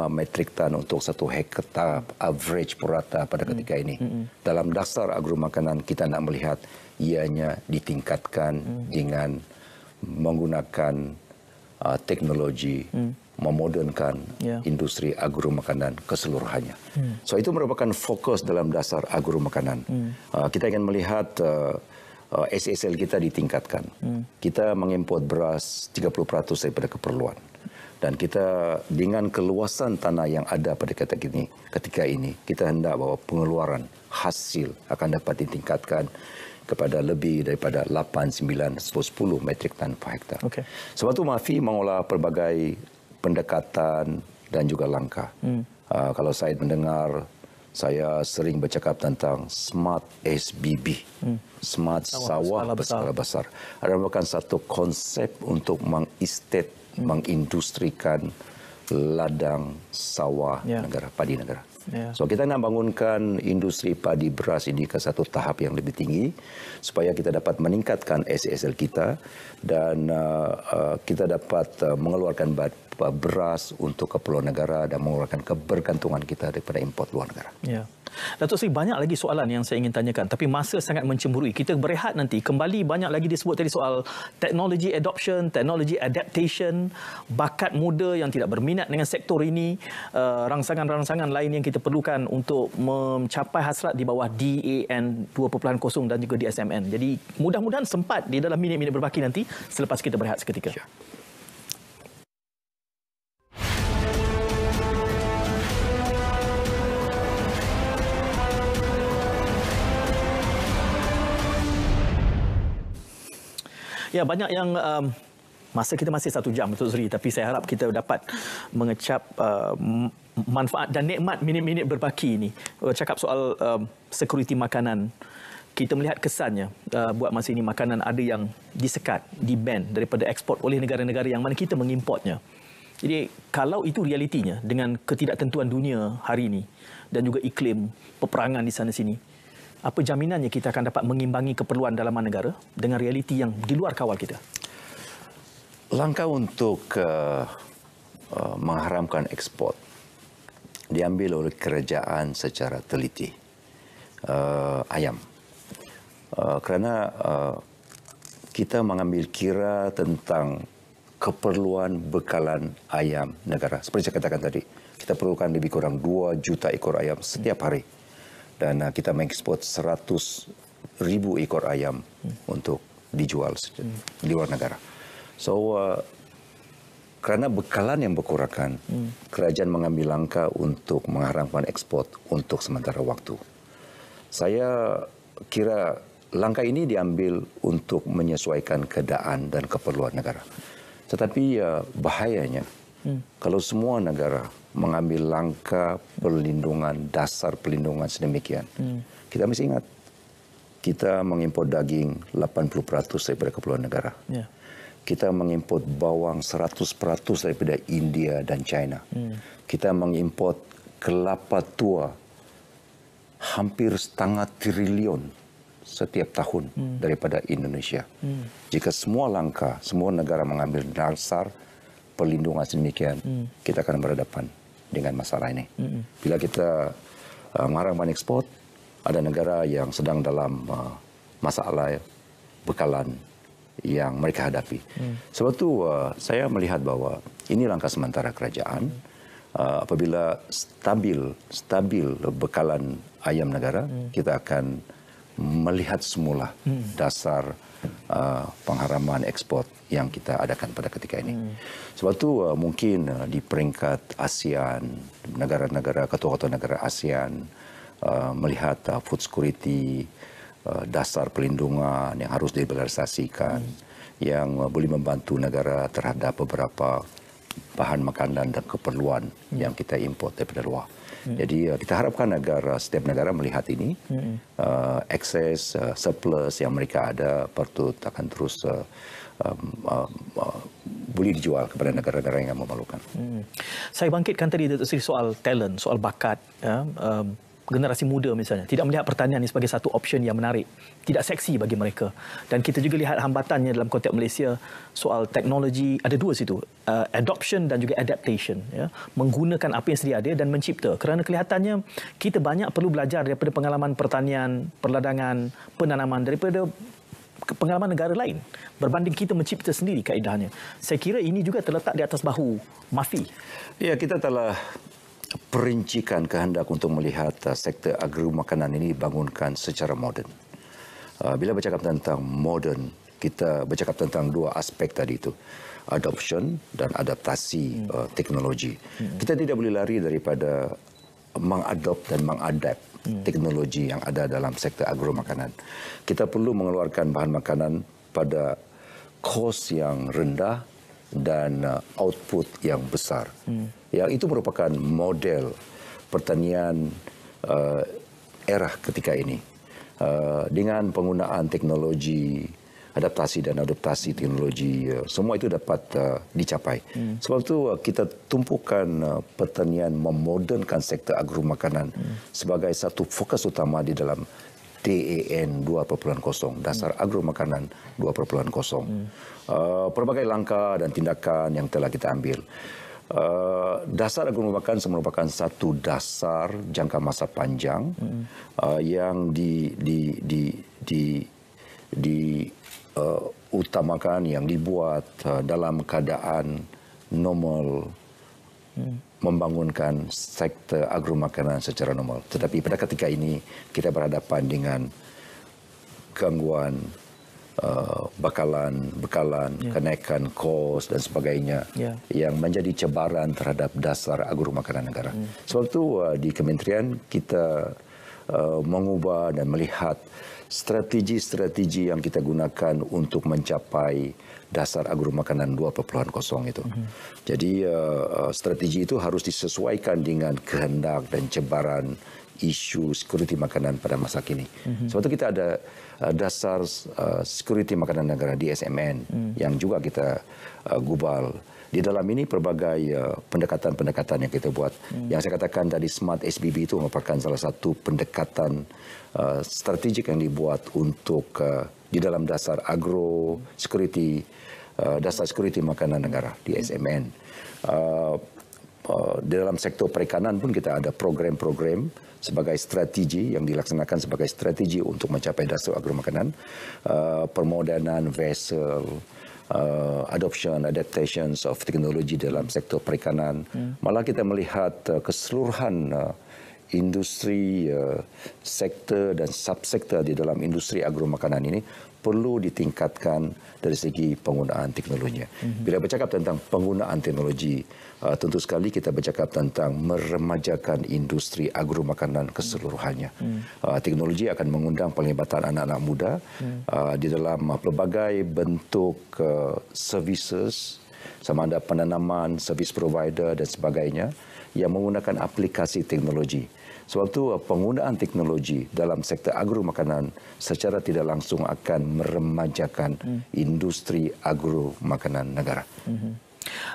metrik tan untuk satu hektar average purata pada hmm. ketika ini. Hmm. Dalam dasar agro makanan kita nak melihat ianya ditingkatkan hmm. dengan menggunakan uh, teknologi hmm memodernkan yeah. industri agro makanan keseluruhannya. Hmm. So itu merupakan fokus dalam dasar agro makanan. Hmm. Uh, kita ingin melihat uh, uh, SSL kita ditingkatkan. Hmm. Kita mengimport beras 30% daripada keperluan dan kita dengan keluasan tanah yang ada pada kata ini ketika ini kita hendak bahawa pengeluaran hasil akan dapat ditingkatkan kepada lebih daripada 8 9 10 10 metrik ton per hektar. Okey. Sebab tu Mafi mengolah pelbagai pendekatan dan juga langkah. Hmm. Uh, kalau saya mendengar, saya sering bercakap tentang smart SBB, hmm. smart sawah, sawah skala besar. besar. Ada merupakan satu konsep untuk mengistet, hmm. mengindustrikan ladang sawah yeah. negara, padi negara. Yeah. So kita nak bangunkan industri padi beras ini ke satu tahap yang lebih tinggi supaya kita dapat meningkatkan SSL kita dan uh, uh, kita dapat uh, mengeluarkan beras untuk keperluan negara dan mengeluarkan kebergantungan kita daripada import luar negara. Yeah. Datuk Seri, banyak lagi soalan yang saya ingin tanyakan. Tapi masa sangat mencemburui. Kita berehat nanti. Kembali banyak lagi disebut tadi soal teknologi adoption, teknologi adaptation, bakat muda yang tidak berminat dengan sektor ini, eh, rangsangan-rangsangan uh, lain yang kita perlukan untuk mencapai hasrat di bawah DAN 2.0 dan juga DSMN. Jadi mudah-mudahan sempat di dalam minit-minit berbaki nanti selepas kita berehat seketika. Sure. Ya banyak yang um, masa kita masih satu jam betul Zuri tapi saya harap kita dapat mengecap uh, manfaat dan nikmat minit-minit berbaki ini. Uh, cakap soal um, sekuriti makanan. Kita melihat kesannya uh, buat masa ini makanan ada yang disekat, diban daripada ekspor oleh negara-negara yang mana kita mengimportnya. Jadi kalau itu realitinya dengan ketidaktentuan dunia hari ini dan juga iklim peperangan di sana sini, apa jaminannya kita akan dapat mengimbangi keperluan dalaman negara dengan realiti yang di luar kawal kita? Langkah untuk uh, uh, mengharamkan ekspor diambil oleh kerajaan secara teliti uh, ayam uh, kerana uh, kita mengambil kira tentang keperluan bekalan ayam negara seperti saya katakan tadi kita perlukan lebih kurang 2 juta ekor ayam setiap hari dan uh, kita mengekspor 100 ribu ekor ayam hmm. untuk dijual hmm. di luar negara. So uh, kerana bekalan yang berkurangan, hmm. kerajaan mengambil langkah untuk mengharamkan ekspor untuk sementara waktu. Saya kira langkah ini diambil untuk menyesuaikan keadaan dan keperluan negara. Tetapi uh, bahayanya Hmm. kalau semua negara mengambil langkah perlindungan dasar perlindungan sedemikian, hmm. kita mesti ingat kita mengimpor daging 80% daripada keperluan negara. Yeah. Kita mengimpor bawang 100% daripada India dan China. Hmm. Kita mengimpor kelapa tua hampir setengah triliun setiap tahun hmm. daripada Indonesia. Hmm. Jika semua langkah, semua negara mengambil dasar perlindungan sedemikian, mm. kita akan berhadapan dengan masalah ini. Mm Bila kita uh, marah banyak spot, ada negara yang sedang dalam uh, masalah bekalan yang mereka hadapi. Mm. Sebab itu uh, saya melihat bahawa ini langkah sementara kerajaan. Mm. Uh, apabila stabil, stabil bekalan ayam negara, mm. kita akan melihat semula mm. dasar uh, pengharaman ekspor yang kita adakan pada ketika ini. Hmm. Sebab itu uh, mungkin uh, di peringkat ASEAN, negara-negara ketua-ketua negara ASEAN uh, melihat food security dasar pelindungan yang harus dibelarasasikan hmm. yang boleh membantu negara terhadap beberapa bahan makanan dan keperluan hmm. yang kita import daripada luar. Hmm. Jadi kita harapkan negara setiap negara melihat ini, hmm. uh, akses, uh, surplus yang mereka ada patut akan terus uh, um, uh, uh, boleh dijual kepada negara-negara yang memerlukan. Hmm. Saya bangkitkan tadi Dato' Sri soal talent, soal bakat, ya, um, generasi muda misalnya, tidak melihat pertanian ini sebagai satu option yang menarik, tidak seksi bagi mereka. Dan kita juga lihat hambatannya dalam konteks Malaysia, soal teknologi, ada dua situ, uh, adoption dan juga adaptation. Ya, menggunakan apa yang sedia ada dan mencipta. Kerana kelihatannya kita banyak perlu belajar daripada pengalaman pertanian, perladangan, penanaman, daripada pengalaman negara lain berbanding kita mencipta sendiri kaedahnya. Saya kira ini juga terletak di atas bahu mafi. Ya, kita telah perincikan kehendak untuk melihat uh, sektor agro makanan ini dibangunkan secara moden. Uh, bila bercakap tentang moden, kita bercakap tentang dua aspek tadi itu. Adoption dan adaptasi hmm. Uh, teknologi. Hmm. Kita tidak boleh lari daripada mengadopt dan mengadapt Hmm. teknologi yang ada dalam sektor agro makanan. Kita perlu mengeluarkan bahan makanan pada kos yang rendah dan uh, output yang besar. Hmm. Yang itu merupakan model pertanian uh, era ketika ini. Uh, dengan penggunaan teknologi adaptasi dan adaptasi teknologi ya, semua itu dapat uh, dicapai. Hmm. Sebab itu uh, kita tumpukan uh, pertanian memodernkan sektor agro makanan hmm. sebagai satu fokus utama di dalam TAN 2.0 dasar hmm. agromakanan 2.0. Hmm. Uh, pelbagai langkah dan tindakan yang telah kita ambil. Uh, dasar agromakanan merupakan satu dasar jangka masa panjang hmm. uh, yang di di di di di uh, utamakan yang dibuat uh, dalam keadaan normal hmm. membangunkan sektor agro makanan secara normal. Tetapi pada ketika ini kita berhadapan dengan gangguan uh, bakalan, bekalan, yeah. kenaikan kos dan sebagainya yeah. yang menjadi cabaran terhadap dasar agro makanan negara. Hmm. Sebab itu uh, di kementerian kita uh, mengubah dan melihat strategi-strategi yang kita gunakan untuk mencapai dasar agro agromakanan 2.0 itu. Mm -hmm. Jadi uh, strategi itu harus disesuaikan dengan kehendak dan cebaran isu security makanan pada masa kini. Mm -hmm. Sebab itu kita ada uh, dasar uh, security makanan negara di SMN mm. yang juga kita uh, gubal. Di dalam ini berbagai pendekatan-pendekatan uh, yang kita buat. Mm. Yang saya katakan tadi smart SBB itu merupakan salah satu pendekatan uh, strategik yang dibuat untuk uh, di dalam dasar agro security uh, dasar security makanan negara di SMN. Uh, uh, di dalam sektor perikanan pun kita ada program-program sebagai strategi yang dilaksanakan sebagai strategi untuk mencapai dasar agro makanan, uh, permodanan vessel, uh, adoption, adaptations of technology dalam sektor perikanan. Hmm. Malah kita melihat keseluruhan industri ya, sektor dan subsektor di dalam industri agro makanan ini perlu ditingkatkan dari segi penggunaan teknologi. Mhm. Bila bercakap tentang penggunaan teknologi, uh, tentu sekali kita bercakap tentang meremajakan industri agro makanan keseluruhannya. Mhm. Uh, teknologi akan mengundang penglibatan anak-anak muda mhm. uh, di dalam pelbagai bentuk services sama ada penanaman, service provider dan sebagainya yang menggunakan aplikasi teknologi. Sewaktu penggunaan teknologi dalam sektor agro makanan secara tidak langsung akan meremajakan hmm. industri agro makanan negara. Hmm.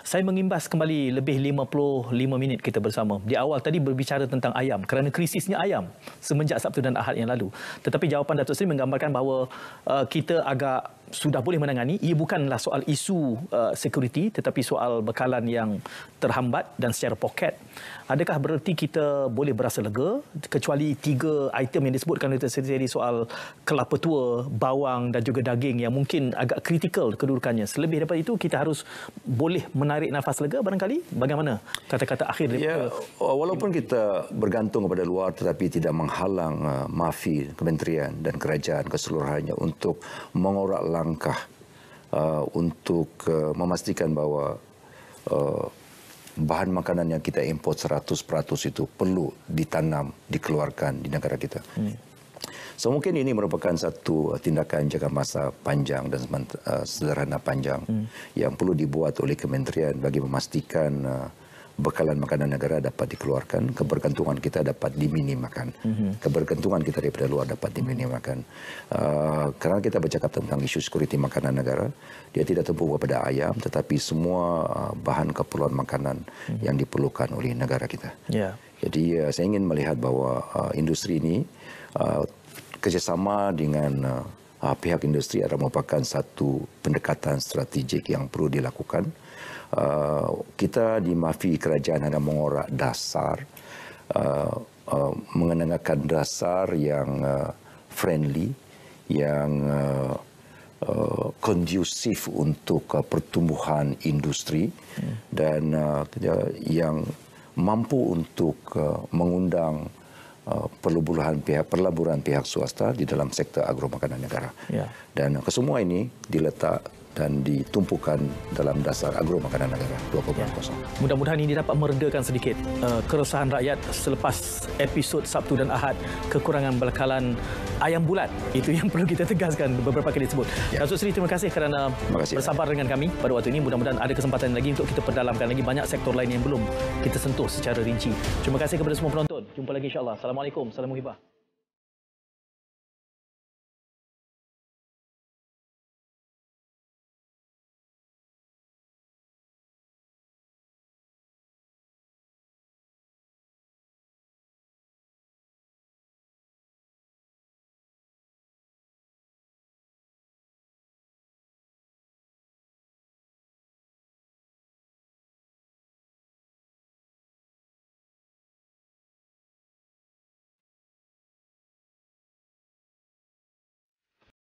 Saya mengimbas kembali lebih 55 minit kita bersama. Di awal tadi berbicara tentang ayam kerana krisisnya ayam semenjak Sabtu dan Ahad yang lalu. Tetapi jawapan Datuk Seri menggambarkan bahawa uh, kita agak sudah boleh menangani ia bukanlah soal isu uh, security tetapi soal bekalan yang terhambat dan secara poket adakah bererti kita boleh berasa lega kecuali tiga item yang disebutkan oleh tadi soal kelapa tua bawang dan juga daging yang mungkin agak kritikal kedudukannya selebih daripada itu kita harus boleh menarik nafas lega barangkali bagaimana kata-kata akhir ya, uh, walaupun kita bergantung kepada luar tetapi tidak menghalang uh, mafi kementerian dan kerajaan keseluruhannya untuk mengorak langkah uh, untuk uh, memastikan bahawa uh, bahan makanan yang kita import 100% itu perlu ditanam, dikeluarkan di negara kita. Hmm. So mungkin ini merupakan satu uh, tindakan jangka masa panjang dan uh, sederhana panjang hmm. yang perlu dibuat oleh kementerian bagi memastikan uh, bekalan makanan negara dapat dikeluarkan, kebergantungan kita dapat diminimakan. Mm -hmm. Kebergantungan kita daripada luar dapat diminimakan. Uh, ah, kerana kita bercakap tentang isu sekuriti makanan negara, dia tidak tumpu kepada ayam tetapi semua uh, bahan keperluan makanan mm -hmm. yang diperlukan oleh negara kita. Yeah. Jadi uh, saya ingin melihat bahawa uh, industri ini uh, kerjasama dengan uh, uh, pihak industri adalah merupakan satu pendekatan strategik yang perlu dilakukan. Uh, kita di mafi kerajaan hanya mengorak dasar, uh, ha, uh, mengenangkan dasar yang uh, friendly, yang uh, Uh, kondusif untuk uh, pertumbuhan industri hmm. dan uh, yang mampu untuk uh, mengundang Uh, perlubuhan pihak perlaburan pihak swasta di dalam sektor agro makanan negara. Ya. Dan kesemua ini diletak dan ditumpukan dalam dasar agro makanan negara 2.0. Ya. Mudah-mudahan ini dapat meredakan sedikit uh, keresahan rakyat selepas episod Sabtu dan Ahad kekurangan bekalan ayam bulat. Itu yang (laughs) perlu kita tegaskan beberapa kali disebut. Ya. Datuk Seri terima kasih kerana terima kasih, bersabar ya. dengan kami pada waktu ini. Mudah-mudahan ada kesempatan lagi untuk kita perdalamkan lagi banyak sektor lain yang belum kita sentuh secara rinci. Terima kasih kepada semua penonton jumpa lagi insyaAllah. Assalamualaikum. Salam Muhibah.